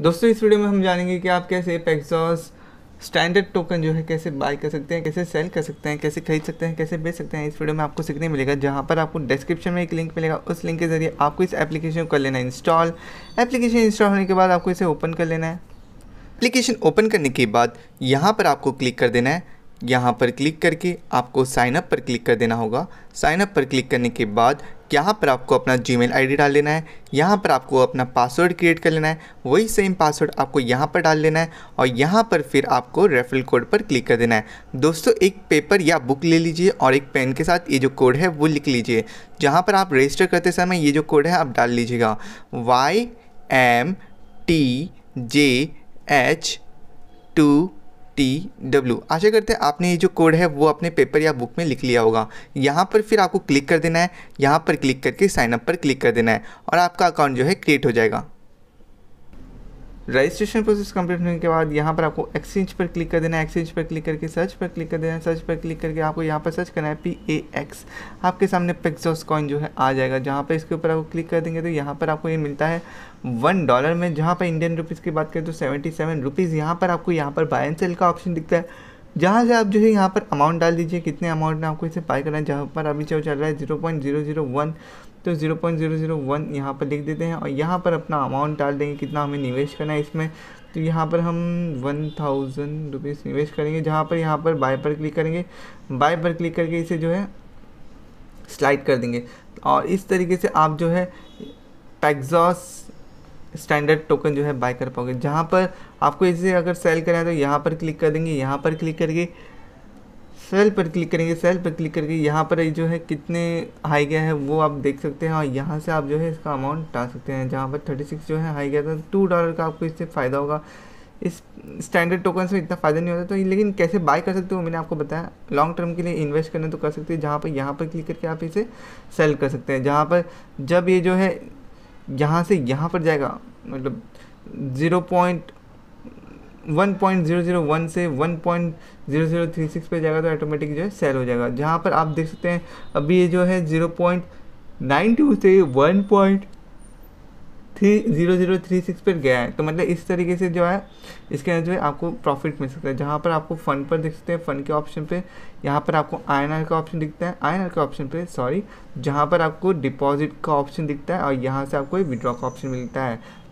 दोस्तों इस वीडियो में हम जानेंगे कि आप कैसे पेक्सॉस स्टैंडर्ड टोकन जो है कैसे बाय कर सकते हैं कैसे सेल कर सकते हैं कैसे खरीद सकते हैं कैसे बेच सकते हैं इस वीडियो में आपको सीखने मिलेगा जहां पर आपको डिस्क्रिप्शन में एक लिंक मिलेगा उस लिंक के जरिए आपको इस एप्लीकेशन को कर लेना है इंस्टॉल एप्लीकेशन इंस्टॉल होने के बाद आपको इसे ओपन कर लेना है एप्लीकेशन ओपन करने के बाद यहाँ पर आपको क्लिक कर देना है यहाँ पर क्लिक करके आपको साइनअप पर क्लिक कर देना होगा साइनअप पर क्लिक करने के बाद यहाँ पर आपको अपना जी मेल डाल लेना है यहाँ पर आपको अपना पासवर्ड क्रिएट कर लेना है वही सेम पासवर्ड आपको यहाँ पर डाल लेना है और यहाँ पर फिर आपको रेफरल कोड पर क्लिक कर देना है दोस्तों एक पेपर या बुक ले लीजिए और एक पेन के साथ ये जो कोड है वो लिख लीजिए जहाँ पर आप रजिस्टर करते समय ये जो कोड है आप डाल लीजिएगा Y M T J H two T W आशा करते हैं आपने ये जो कोड है वो अपने पेपर या बुक में लिख लिया होगा यहाँ पर फिर आपको क्लिक कर देना है यहाँ पर क्लिक करके साइनअप पर क्लिक कर देना है और आपका अकाउंट जो है क्रिएट हो जाएगा रजिस्ट्रेशन प्रोसेस कंप्लीट होने के बाद यहाँ पर आपको एक्सचेंज पर क्लिक कर देना है एक्सचेंज पर क्लिक करके सर्च पर क्लिक कर देना है सर्च पर क्लिक करके आपको यहाँ पर सर्च करना है पी ए एक्स आपके सामने पिक्सोस कॉइन जो है आ जाएगा जहाँ पर इसके ऊपर आपको क्लिक कर देंगे तो यहाँ पर आपको ये मिलता है वन डॉलर में जहाँ पर इंडियन रुपीज़ की बात करें तो सेवेंटी सेवन रुपीज़ यहाँ पर आपको यहाँ पर बाय एंड सेल का ऑप्शन दिखता है जहाँ से आप जो है यहाँ पर अमाउंट डाल दीजिए कितने अमाउंट में आपको इसे पाए करना है जहाँ पर अभी जो चल रहा है zero point zero zero one तो zero point zero zero one यहाँ पर लिख देते हैं और यहाँ पर अपना अमाउंट डाल देंगे कितना हमें निवेश करना है इसमें तो यहाँ पर हम वन थाउजेंड रुपीज़ निवेश करेंगे जहाँ पर यहाँ पर बाय पर क्लिक करेंगे बाय पर क्लिक करके इसे जो है स्लाइड कर देंगे और इस तरीके से आप जो है पैगजॉस स्टैंडर्ड टोकन जो है बाय कर पाओगे जहाँ पर आपको इसे अगर सेल करना है तो यहाँ पर क्लिक कर देंगे यहाँ पर क्लिक करके सेल पर क्लिक करेंगे सेल पर क्लिक करके यहाँ पर जो है कितने हाई गया है वो आप देख सकते हैं और हाँ, यहाँ से आप जो है इसका अमाउंट डाल सकते हैं जहाँ पर थर्टी सिक्स जो है हाई गया था टू डॉलर का आपको इससे फ़ायदा होगा इस स्टैंडर्ड टोकन से इतना फ़ायदा नहीं होता तो लेकिन कैसे बाय कर सकते हो मैंने आपको बताया लॉन्ग टर्म के लिए इन्वेस्ट करना तो कर सकते हैं जहाँ पर यहाँ पर क्लिक करके आप इसे सेल कर सकते हैं जहाँ पर जब ये जो है यहाँ से यहाँ पर जाएगा मतलब zero point one point zero zero one से one point zero zero three six पर जाएगा तो ऑटोमेटिक जो है सेल हो जाएगा जहाँ पर आप देख सकते हैं अभी ये जो है ज़ीरो पॉइंट नाइन टू से one point three zero zero three six पर गया है तो मतलब इस तरीके से जो है इसके अंदर जो है आपको प्रॉफिट मिल सकता है जहाँ पर आपको फंड पर देख सकते हैं फंड के ऑप्शन पे यहाँ पर आपको आई का ऑप्शन दिखता है आई के ऑप्शन पे सॉरी जहाँ पर आपको डिपॉजिट का ऑप्शन दिखता है और यहाँ से आपको विड्रॉ का ऑप्शन मिलता है